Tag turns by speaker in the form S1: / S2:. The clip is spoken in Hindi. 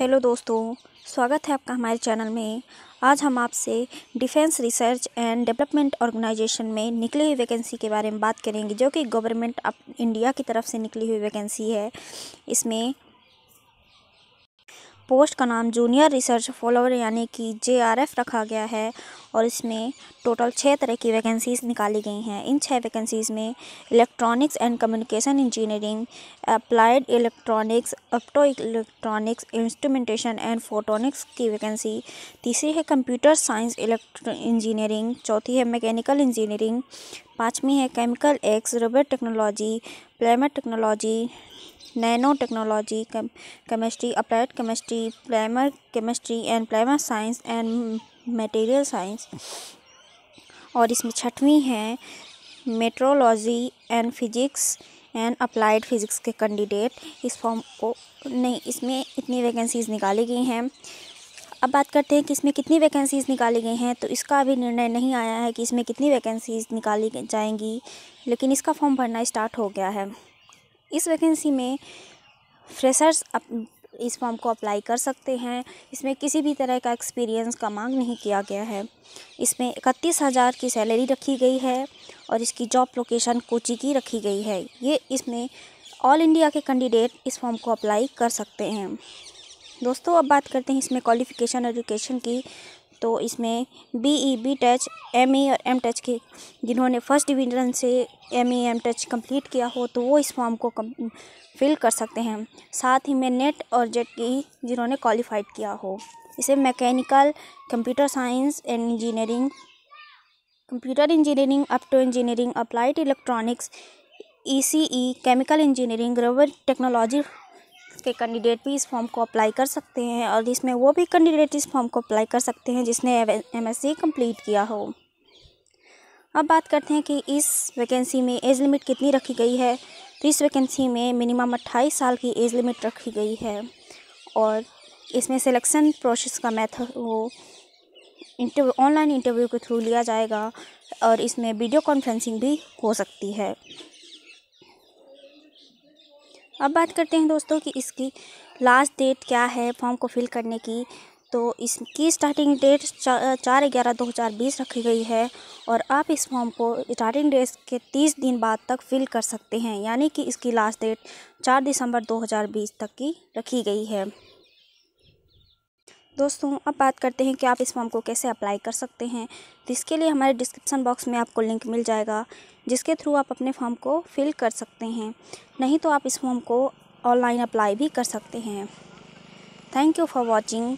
S1: हेलो दोस्तों स्वागत है आपका हमारे चैनल में आज हम आपसे defence research and development organisation में निकली हुई वैकेंसी के बारे में बात करेंगे जो कि गवर्नमेंट ऑफ इंडिया की तरफ से निकली हुई वैकेंसी है इसमें पोस्ट का नाम जूनियर रिसर्च फॉलोअर यानी कि जे रखा गया है और इसमें टोटल छः तरह की वैकेंसीज़ निकाली गई हैं इन छः वैकेंसीज़ में electronics and communication engineering applied electronics optoelectronics instrumentation and photonics की वैकेंसी तीसरी है कंप्यूटर साइंस इंजीनियरिंग चौथी है मैकेनिकल इंजीनियरिंग पाँचवीं है chemical x robot technology polymer technology nano technology chemistry applied chemistry polymer chemistry and polymer science and material science और इसमें छठवीं है metrology and physics and applied physics के कैंडिडेट इस फॉर्म को नहीं इसमें इतनी वैकेंसीज़ निकाली गई हैं अब बात करते हैं कि इसमें कितनी वैकेंसीज़ निकाली गई हैं तो इसका अभी निर्णय नहीं आया है कि इसमें कितनी वैकेंसीज़ निकाली जाएंगी लेकिन इसका फॉर्म भरना स्टार्ट हो गया है इस वैकेंसी में फ्रेशर्स अप इस फॉर्म को अप्लाई कर सकते हैं इसमें किसी भी तरह का एक्सपीरियंस का मांग नहीं किया गया है इसमें इकतीस हज़ार की सैलरी रखी गई है और इसकी जॉब लोकेशन कोची की रखी गई है ये इसमें ऑल इंडिया के कैंडिडेट इस फॉर्म को अप्लाई कर सकते हैं दोस्तों अब बात करते हैं इसमें क्वालिफ़िकेशन एजुकेशन की तो इसमें B E B tech M E और एम टच के जिन्होंने फर्स्ट डिवीजन से M E M tech complete किया हो तो वो इस फॉर्म को फिल कर सकते हैं साथ ही में नेट और जेट की जिन्होंने क्वालिफाइड किया हो इसे mechanical computer science and engineering computer engineering up to engineering applied electronics E C E chemical engineering rubber technology के कैंडिडेट भी इस फॉर्म को अप्लाई कर सकते हैं और इसमें वो भी कैंडिडेट इस फॉर्म को अप्लाई कर सकते हैं जिसने सी कम्प्लीट किया हो अब बात करते हैं कि इस वैकेंसी में एज लिमिट कितनी रखी गई है तो इस वैकेंसी में मिनिमम अट्ठाईस साल की एज लिमिट रखी गई है और इसमें सिलेक्शन प्रोसेस का मेथड वो इंटरव्यू ऑनलाइन इंटरव्यू के थ्रू लिया जाएगा और इसमें वीडियो कॉन्फ्रेंसिंग भी हो सकती है अब बात करते हैं दोस्तों कि इसकी लास्ट डेट क्या है फॉर्म को फिल करने की तो इसकी स्टार्टिंग डेट चार ग्यारह दो हज़ार बीस रखी गई है और आप इस फॉर्म को स्टार्टिंग डेट के तीस दिन बाद तक फिल कर सकते हैं यानी कि इसकी लास्ट डेट चार दिसंबर दो हज़ार बीस तक की रखी गई है दोस्तों अब बात करते हैं कि आप इस फॉर्म को कैसे अप्लाई कर सकते हैं तो इसके लिए हमारे डिस्क्रिप्सन बॉक्स में आपको लिंक मिल जाएगा जिसके थ्रू आप अपने फॉर्म को फिल कर सकते हैं नहीं तो आप इस फॉर्म को ऑनलाइन अप्लाई भी कर सकते हैं थैंक यू फॉर वॉचिंग